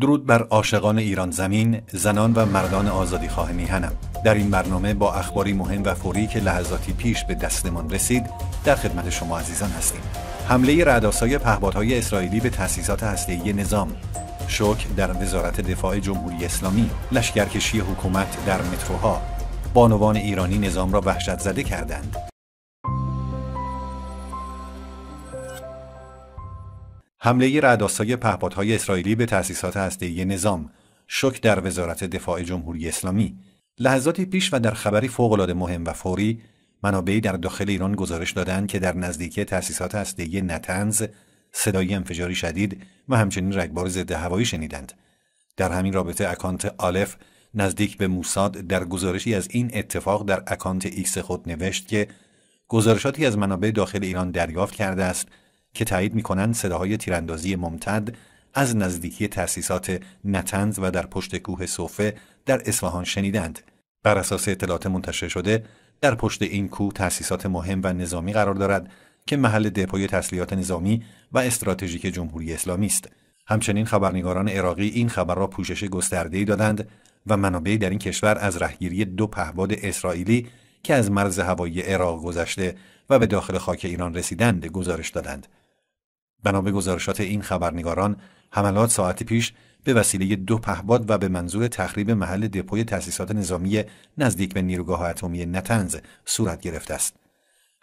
درود بر عاشقان ایران زمین، زنان و مردان آزادی خواه میهنم. در این برنامه با اخباری مهم و فوری که لحظاتی پیش به دستمان رسید، در خدمت شما عزیزان هستیم. حمله رعداسای پهپادهای اسرائیلی به تأسیسات هسته‌ای نظام، شوک در وزارت دفاع جمهوری اسلامی، لشکرکشی حکومت در متروها، بانوان ایرانی نظام را وحشت زده کردند. حمله رداسای پهپادهای اسرائیلی به تأسیسات هسته‌ای نظام شک در وزارت دفاع جمهوری اسلامی لحظاتی پیش و در خبری فوقالعاده مهم و فوری منابعی در داخل ایران گزارش دادند که در نزدیکی تأسیسات هسته‌ای نتنز صدای انفجاری شدید و همچنین رگبار ضد هوایی شنیدند در همین رابطه اکانت آلف نزدیک به موساد در گزارشی از این اتفاق در اکانت ایکس خود نوشت که گزارشاتی از منابع داخل ایران دریافت کرده است که تایید میکنند صداهای تیراندازی ممتد از نزدیکی تأسیسات نتنز و در پشت کوه صوفه در اصفهان شنیدند بر اساس اطلاعات منتشر شده در پشت این کوه تأسیسات مهم و نظامی قرار دارد که محل دپوی تسلیحات نظامی و استراتژیک جمهوری اسلامی است همچنین خبرنگاران عراقی این خبر را پوشش ای دادند و منابعی در این کشور از رهگیری دو پهباد اسرائیلی که از مرز هوایی عراق گذشته و به داخل خاک ایران رسیدند گزارش دادند بنا به گزارشات این خبرنگاران حملات ساعتی پیش به وسیله دو پهباد و به منظور تخریب محل دپوی تأسیسات نظامی نزدیک به نیروگاه اتمی نتنز صورت گرفته است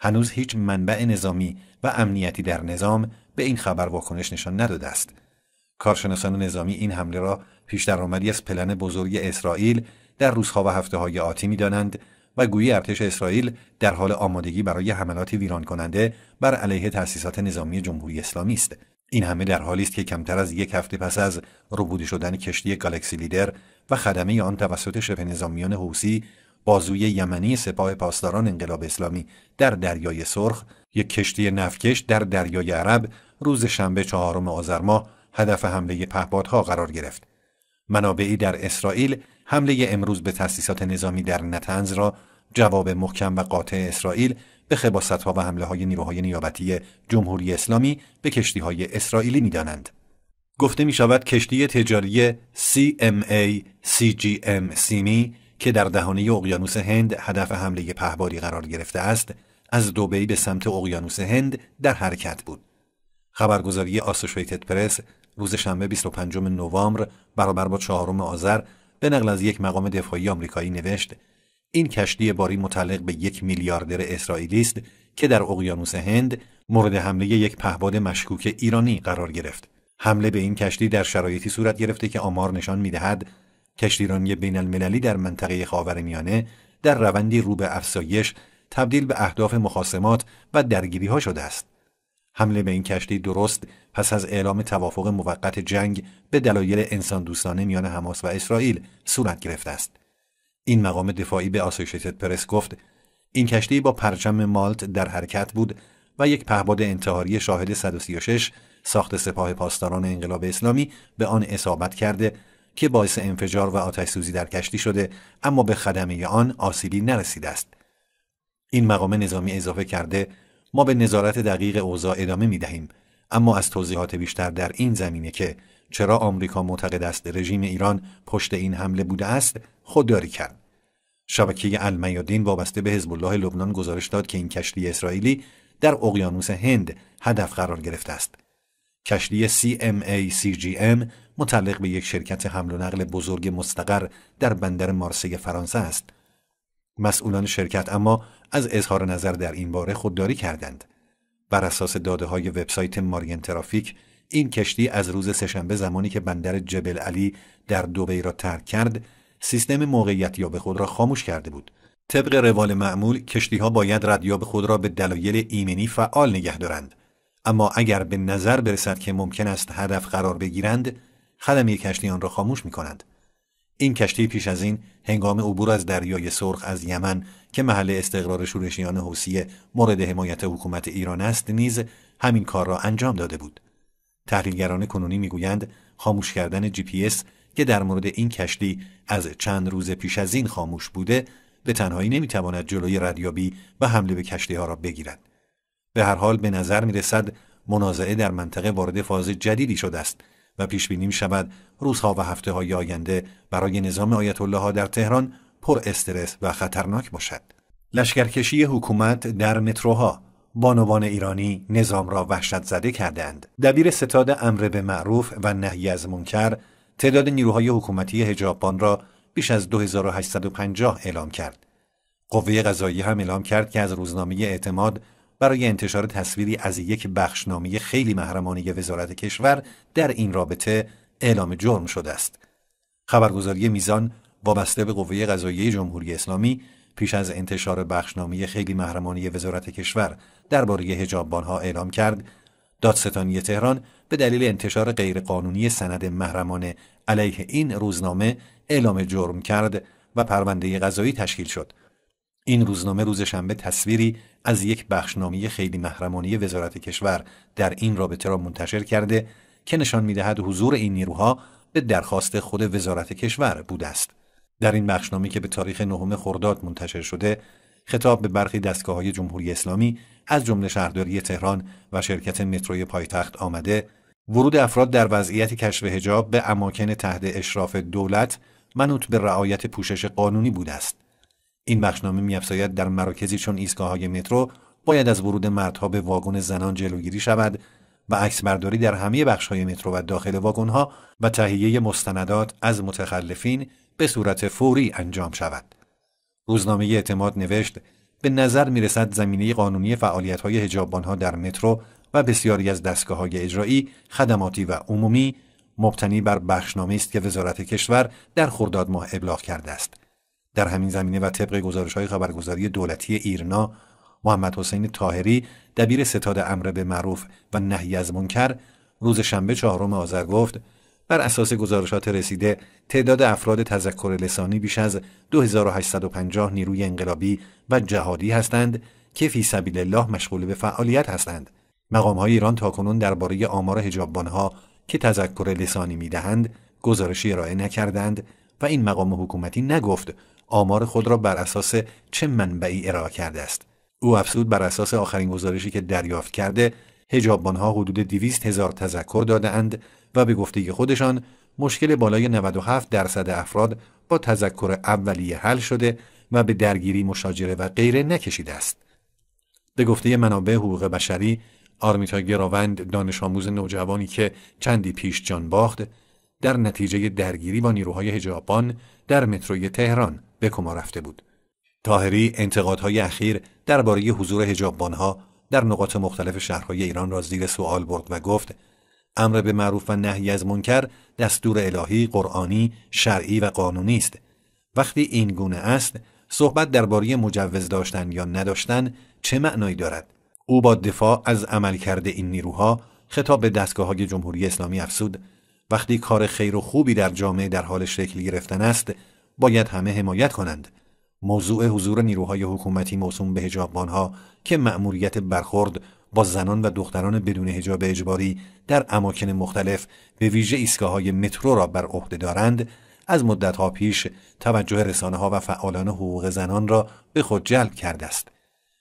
هنوز هیچ منبع نظامی و امنیتی در نظام به این خبر واکنش نشان نداده است کارشناسان نظامی این حمله را پیش درآمدی از پلن بزرگ اسرائیل در روزها و هفته های آتی می دانند و گویی ارتش اسرائیل در حال آمادگی برای حملات ویران کننده بر علیه تأسیسات نظامی جمهوری اسلامی است. این همه در حالی است که کمتر از یک هفته پس از ربوده شدن کشتی گالکسی لیدر و خدمه آن توسط شبه نظامیان حوسی بازوی یمنی سپاه پاسداران انقلاب اسلامی در دریای سرخ یک کشتی نفکش در دریای عرب روز شنبه چهارم آذر ماه هدف حمله پهپادها قرار گرفت منابعی در اسرائیل حمله امروز به تأسیسات نظامی در نتنز را جواب محکم و قاطع اسرائیل به خباستها و حمله های نیروهای نیابتی جمهوری اسلامی به کشتی های اسرائیلی می دانند. گفته می شود کشتی تجاری CMA CGM سیمی که در دهانه اقیانوس هند هدف حمله پهباری قرار گرفته است از دوبی به سمت اقیانوس هند در حرکت بود. خبرگزاری آسوشیتد پرس روز شنبه 25 نوامبر برابر با چهارم آذر به نقل از یک مقام دفاعی آمریکایی نوشت این کشتی باری متعلق به یک میلیاردر اسرائیلی است که در اقیانوس هند مورد حمله یک پهباد مشکوک ایرانی قرار گرفت حمله به این کشتی در شرایطی صورت گرفته که آمار نشان میدهد کشتیرانی بین المللی در منطقه خاورمیانه در روندی رو به افزایش تبدیل به اهداف مخاسمات و درگیری ها شده است. حمله به این کشتی درست پس از اعلام توافق موقت جنگ به دلایل انسان دوستانه میان حماس و اسرائیل صورت گرفته است. این مقام دفاعی به آسوشیتد پرس گفت این کشتی با پرچم مالت در حرکت بود و یک پهباد انتحاری شاهد 136 ساخت سپاه پاسداران انقلاب اسلامی به آن اصابت کرده که باعث انفجار و آتش سوزی در کشتی شده اما به خدمه آن آسیبی نرسیده است. این مقام نظامی اضافه کرده ما به نظارت دقیق اوضاع ادامه می دهیم اما از توضیحات بیشتر در این زمینه که چرا آمریکا معتقد است رژیم ایران پشت این حمله بوده است خودداری کرد شبکه المیادین وابسته به حزب الله لبنان گزارش داد که این کشتی اسرائیلی در اقیانوس هند هدف قرار گرفته است کشتی CMA CGM متعلق به یک شرکت حمل و نقل بزرگ مستقر در بندر مارسی فرانسه است مسئولان شرکت اما از اظهار نظر در این باره خودداری کردند بر اساس داده های وبسایت مارین ترافیک این کشتی از روز سهشنبه زمانی که بندر جبل علی در دوبی را ترک کرد سیستم به خود را خاموش کرده بود طبق روال معمول کشتی ها باید ردیاب خود را به دلایل ایمنی فعال نگه دارند اما اگر به نظر برسد که ممکن است هدف قرار بگیرند خدمی کشتی آن را خاموش می این کشتی پیش از این هنگام عبور از دریای سرخ از یمن که محل استقرار شورشیان حوثیه مورد حمایت حکومت ایران است نیز همین کار را انجام داده بود تحلیلگران کنونی میگویند خاموش کردن جی پی اس که در مورد این کشتی از چند روز پیش از این خاموش بوده به تنهایی نمیتواند جلوی ردیابی و حمله به کشتی ها را بگیرد به هر حال به نظر میرسد منازعه در منطقه وارد فاز جدیدی شده است و پیش بینی می شود روزها و هفته های آینده برای نظام آیت الله ها در تهران پر استرس و خطرناک باشد. لشکرکشی حکومت در متروها بانوان ایرانی نظام را وحشت زده کردند. دبیر ستاد امر به معروف و نهی از منکر تعداد نیروهای حکومتی هجابان را بیش از 2850 اعلام کرد. قوه قضایی هم اعلام کرد که از روزنامه اعتماد برای انتشار تصویری از یک بخشنامه خیلی محرمانه وزارت کشور در این رابطه اعلام جرم شده است. خبرگزاری میزان وابسته به قوه قضاییه جمهوری اسلامی پیش از انتشار بخشنامه خیلی محرمانه وزارت کشور درباره هجاببانها اعلام کرد دادستانی تهران به دلیل انتشار غیرقانونی سند محرمانه علیه این روزنامه اعلام جرم کرد و پرونده قضایی تشکیل شد این روزنامه روز شنبه تصویری از یک بخشنامی خیلی محرمانه وزارت کشور در این رابطه را منتشر کرده که نشان میدهد حضور این نیروها به درخواست خود وزارت کشور بوده است در این بخشنامه که به تاریخ نهم خرداد منتشر شده خطاب به برخی دستگاه های جمهوری اسلامی از جمله شهرداری تهران و شرکت متروی پایتخت آمده ورود افراد در وضعیت کشف هجاب به اماکن تحت اشراف دولت منوط به رعایت پوشش قانونی بوده است این بخشنامه میافزاید در مراکزی چون های مترو باید از ورود مردها به واگن زنان جلوگیری شود و برداری در همه بخشهای مترو و داخل واگنها و تهیه مستندات از متخلفین به صورت فوری انجام شود. روزنامه اعتماد نوشت به نظر میرسد زمینه قانونی فعالیت های هجابان در مترو و بسیاری از دستگاه های اجرایی، خدماتی و عمومی مبتنی بر بخشنامه است که وزارت کشور در خرداد ماه ابلاغ کرده است. در همین زمینه و طبق گزارش های خبرگزاری دولتی ایرنا محمد حسین تاهری دبیر ستاد امر به معروف و نهی از منکر روز شنبه چهارم آذر گفت بر اساس گزارشات رسیده تعداد افراد تذکر لسانی بیش از 2850 نیروی انقلابی و جهادی هستند که فی سبیل الله مشغول به فعالیت هستند مقام های ایران تاکنون درباره آمار ها که تذکر لسانی میدهند گزارشی ارائه نکردند و این مقام حکومتی نگفت آمار خود را بر اساس چه منبعی ارائه کرده است او افزود بر اساس آخرین گزارشی که دریافت کرده ها حدود 200 هزار تذکر اند و به گفته خودشان مشکل بالای 97 درصد افراد با تذکر اولیه حل شده و به درگیری مشاجره و غیره نکشیده است به گفته منابع حقوق بشری آرمیتا گراوند دانش آموز نوجوانی که چندی پیش جان باخت در نتیجه درگیری با نیروهای هجابان در متروی تهران به کما رفته بود تاهری انتقادهای اخیر درباره حضور هجاببانها در نقاط مختلف شهرهای ایران را زیر سوال برد و گفت امر به معروف و نهی از منکر دستور الهی قرآنی شرعی و قانونی است وقتی این گونه است صحبت درباره مجوز داشتن یا نداشتن چه معنایی دارد او با دفاع از عملکرد این نیروها خطاب به دستگاه های جمهوری اسلامی افسود وقتی کار خیر و خوبی در جامعه در حال شکل گرفتن است باید همه حمایت کنند موضوع حضور نیروهای حکومتی موسوم به ها که مأموریت برخورد با زنان و دختران بدون هجاب اجباری در اماکن مختلف به ویژه های مترو را بر عهده دارند از مدتها پیش توجه رسانه ها و فعالان حقوق زنان را به خود جلب کرده است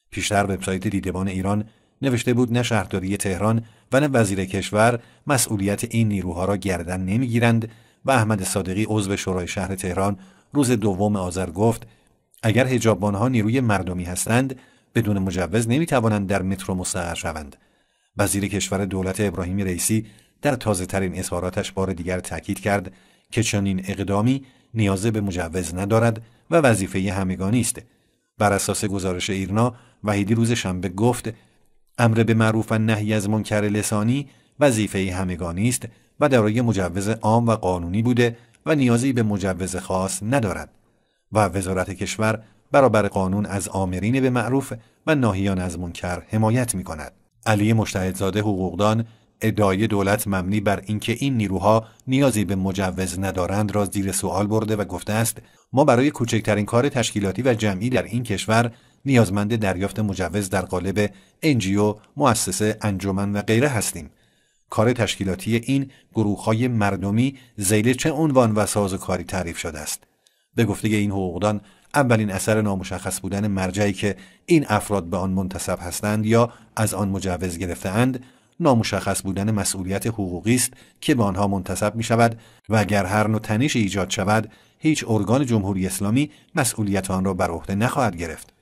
پیشتر وبسایت دیدبان ایران نوشته بود نه شهرداری تهران و نه وزیر کشور مسئولیت این نیروها را گردن نمیگیرند و احمد صادقی عضو شورای شهر تهران روز دوم آذر گفت اگر ها نیروی مردمی هستند بدون مجوز نمی توانند در مترو مستقر شوند وزیر کشور دولت ابراهیم رئیسی در تازه ترین اظهاراتش بار دیگر تاکید کرد که چنین اقدامی نیازه به مجوز ندارد و وظیفه همگانی است بر اساس گزارش ایرنا وحیدی روز شنبه گفت امر به معروف و نهی از منکر لسانی وظیفه همگانی است و دارای مجوز عام و قانونی بوده و نیازی به مجوز خاص ندارد و وزارت کشور برابر قانون از آمرین به معروف و ناهیان از منکر حمایت می کند. علی مشتهدزاده حقوقدان ادعای دولت مبنی بر اینکه این نیروها نیازی به مجوز ندارند را زیر سوال برده و گفته است ما برای کوچکترین کار تشکیلاتی و جمعی در این کشور نیازمند دریافت مجوز در قالب انجیو، مؤسسه، انجمن و غیره هستیم کار تشکیلاتی این گروه های مردمی زیل چه عنوان و سازوکاری تعریف شده است به گفته این حقوقدان اولین اثر نامشخص بودن مرجعی که این افراد به آن منتصب هستند یا از آن مجوز اند، نامشخص بودن مسئولیت حقوقی است که به آنها منتصب می شود و اگر هر نوع تنش ایجاد شود هیچ ارگان جمهوری اسلامی مسئولیت آن را بر عهده نخواهد گرفت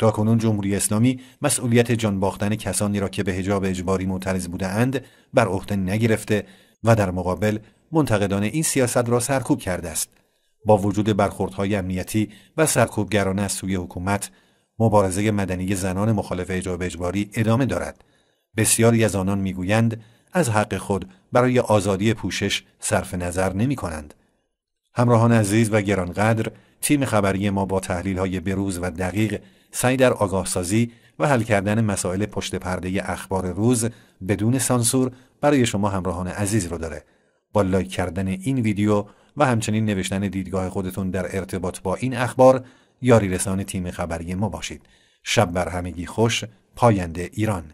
کنون جمهوری اسلامی مسئولیت جان باختن کسانی را که به حجاب اجباری معترض اند بر عهده نگرفته و در مقابل منتقدان این سیاست را سرکوب کرده است با وجود برخوردهای امنیتی و سرکوبگرانه از سوی حکومت مبارزه مدنی زنان مخالف حجاب اجباری ادامه دارد بسیاری از آنان میگویند از حق خود برای آزادی پوشش صرف نظر نمی کنند. همراهان عزیز و گرانقدر تیم خبری ما با تحلیل های بروز و دقیق سعی در سازی و حل کردن مسائل پشت پرده اخبار روز بدون سانسور برای شما همراهان عزیز رو داره. با لایک کردن این ویدیو و همچنین نوشتن دیدگاه خودتون در ارتباط با این اخبار یاری رسان تیم خبری ما باشید. شب بر همگی خوش پاینده ایران